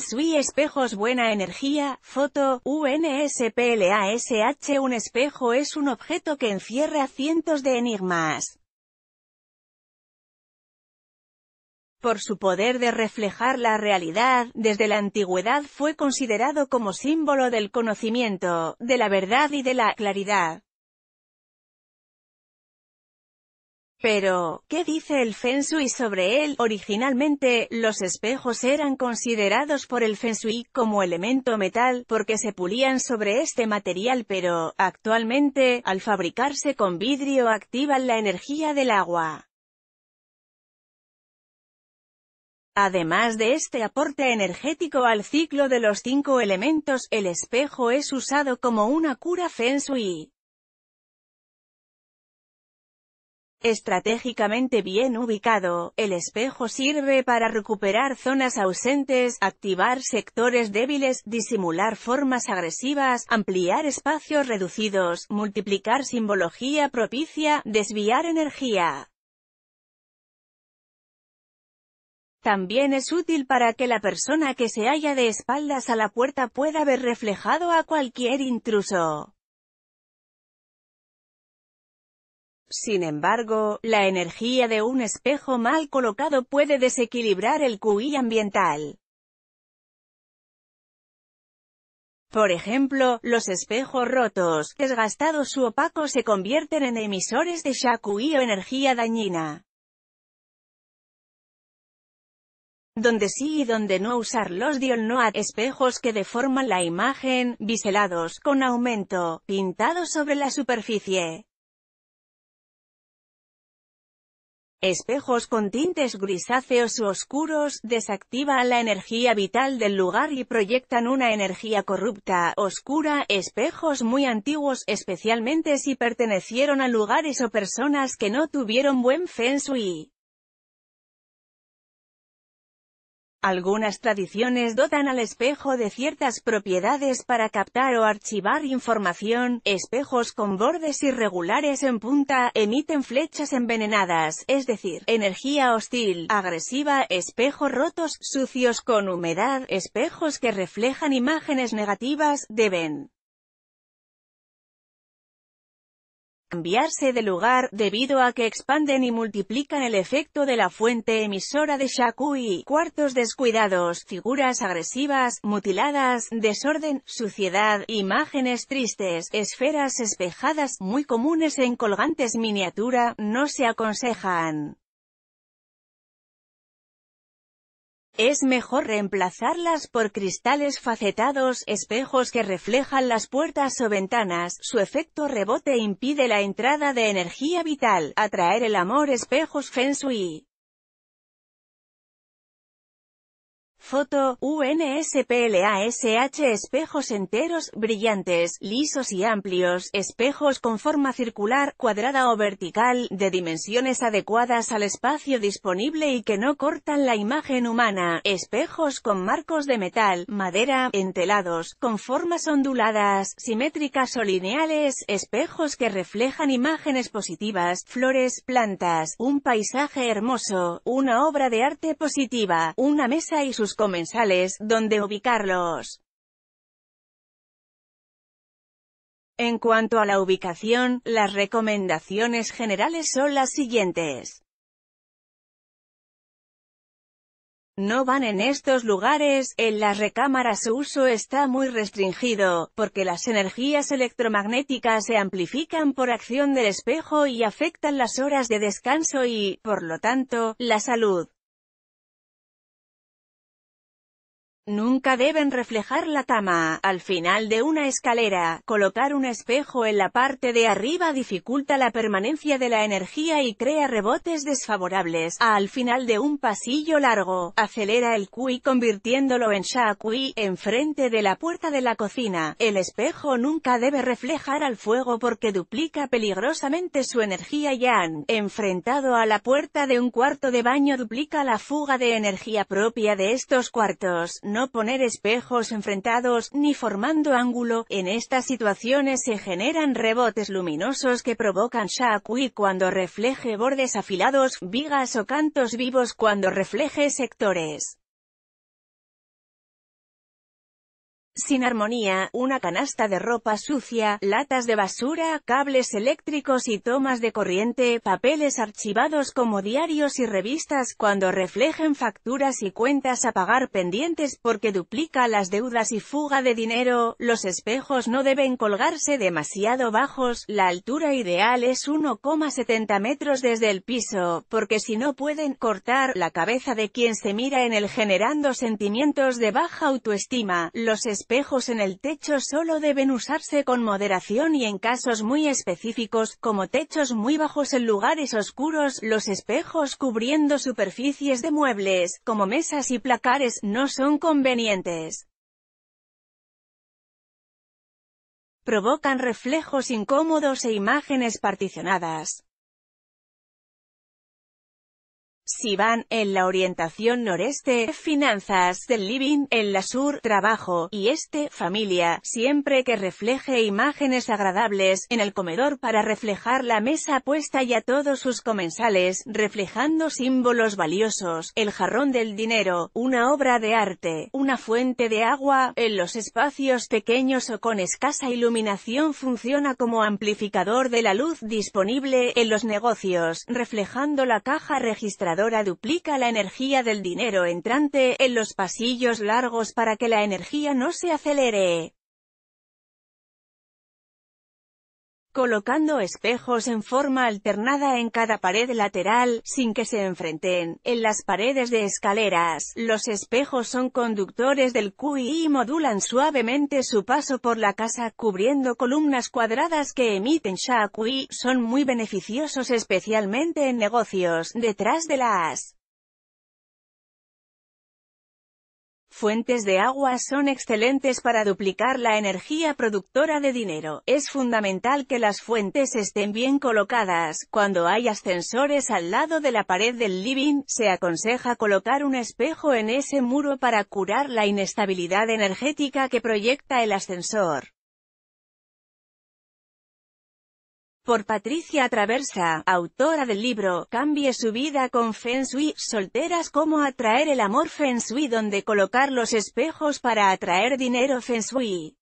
Sui Espejos Buena Energía, foto, UNSPLASH Un espejo es un objeto que encierra cientos de enigmas. Por su poder de reflejar la realidad, desde la antigüedad fue considerado como símbolo del conocimiento, de la verdad y de la claridad. Pero, ¿qué dice el Feng Shui sobre él? Originalmente, los espejos eran considerados por el Feng Shui como elemento metal, porque se pulían sobre este material pero, actualmente, al fabricarse con vidrio activan la energía del agua. Además de este aporte energético al ciclo de los cinco elementos, el espejo es usado como una cura Feng Shui. Estratégicamente bien ubicado, el espejo sirve para recuperar zonas ausentes, activar sectores débiles, disimular formas agresivas, ampliar espacios reducidos, multiplicar simbología propicia, desviar energía. También es útil para que la persona que se halla de espaldas a la puerta pueda ver reflejado a cualquier intruso. Sin embargo, la energía de un espejo mal colocado puede desequilibrar el QI ambiental. Por ejemplo, los espejos rotos, desgastados u opacos se convierten en emisores de Shakui o energía dañina. Donde sí y donde no los los no espejos que deforman la imagen, biselados, con aumento, pintados sobre la superficie. espejos con tintes grisáceos u oscuros, desactivan la energía vital del lugar y proyectan una energía corrupta, oscura, espejos muy antiguos, especialmente si pertenecieron a lugares o personas que no tuvieron buen feng shui. Algunas tradiciones dotan al espejo de ciertas propiedades para captar o archivar información, espejos con bordes irregulares en punta, emiten flechas envenenadas, es decir, energía hostil, agresiva, espejos rotos, sucios con humedad, espejos que reflejan imágenes negativas, deben cambiarse de lugar, debido a que expanden y multiplican el efecto de la fuente emisora de Shakui, cuartos descuidados, figuras agresivas, mutiladas, desorden, suciedad, imágenes tristes, esferas espejadas, muy comunes en colgantes miniatura, no se aconsejan. Es mejor reemplazarlas por cristales facetados, espejos que reflejan las puertas o ventanas, su efecto rebote impide la entrada de energía vital, atraer el amor espejos feng shui. Foto, UNSPLASH Espejos enteros, brillantes, lisos y amplios, espejos con forma circular, cuadrada o vertical, de dimensiones adecuadas al espacio disponible y que no cortan la imagen humana, espejos con marcos de metal, madera, entelados, con formas onduladas, simétricas o lineales, espejos que reflejan imágenes positivas, flores, plantas, un paisaje hermoso, una obra de arte positiva, una mesa y sus comensales, dónde ubicarlos. En cuanto a la ubicación, las recomendaciones generales son las siguientes. No van en estos lugares, en las recámaras su uso está muy restringido, porque las energías electromagnéticas se amplifican por acción del espejo y afectan las horas de descanso y, por lo tanto, la salud. Nunca deben reflejar la tama. Al final de una escalera, colocar un espejo en la parte de arriba dificulta la permanencia de la energía y crea rebotes desfavorables. Al final de un pasillo largo, acelera el kui convirtiéndolo en sha en enfrente de la puerta de la cocina. El espejo nunca debe reflejar al fuego porque duplica peligrosamente su energía Yan, Enfrentado a la puerta de un cuarto de baño duplica la fuga de energía propia de estos cuartos no poner espejos enfrentados, ni formando ángulo, en estas situaciones se generan rebotes luminosos que provocan shakui cuando refleje bordes afilados, vigas o cantos vivos cuando refleje sectores. sin armonía, una canasta de ropa sucia, latas de basura, cables eléctricos y tomas de corriente, papeles archivados como diarios y revistas cuando reflejen facturas y cuentas a pagar pendientes porque duplica las deudas y fuga de dinero, los espejos no deben colgarse demasiado bajos, la altura ideal es 1,70 metros desde el piso, porque si no pueden cortar la cabeza de quien se mira en el generando sentimientos de baja autoestima, los espejos en el techo solo deben usarse con moderación y en casos muy específicos, como techos muy bajos en lugares oscuros, los espejos cubriendo superficies de muebles, como mesas y placares, no son convenientes. Provocan reflejos incómodos e imágenes particionadas. Si van, en la orientación noreste, finanzas del living, en la sur, trabajo, y este, familia, siempre que refleje imágenes agradables, en el comedor para reflejar la mesa puesta y a todos sus comensales, reflejando símbolos valiosos, el jarrón del dinero, una obra de arte, una fuente de agua, en los espacios pequeños o con escasa iluminación funciona como amplificador de la luz disponible, en los negocios, reflejando la caja registrada duplica la energía del dinero entrante en los pasillos largos para que la energía no se acelere. colocando espejos en forma alternada en cada pared lateral, sin que se enfrenten. En las paredes de escaleras, los espejos son conductores del QI y modulan suavemente su paso por la casa, cubriendo columnas cuadradas que emiten sha QI, son muy beneficiosos especialmente en negocios, detrás de las fuentes de agua son excelentes para duplicar la energía productora de dinero. Es fundamental que las fuentes estén bien colocadas. Cuando hay ascensores al lado de la pared del living, se aconseja colocar un espejo en ese muro para curar la inestabilidad energética que proyecta el ascensor. por Patricia Traversa, autora del libro Cambie su vida con Feng Shui, solteras cómo atraer el amor Feng Shui donde colocar los espejos para atraer dinero Feng Shui.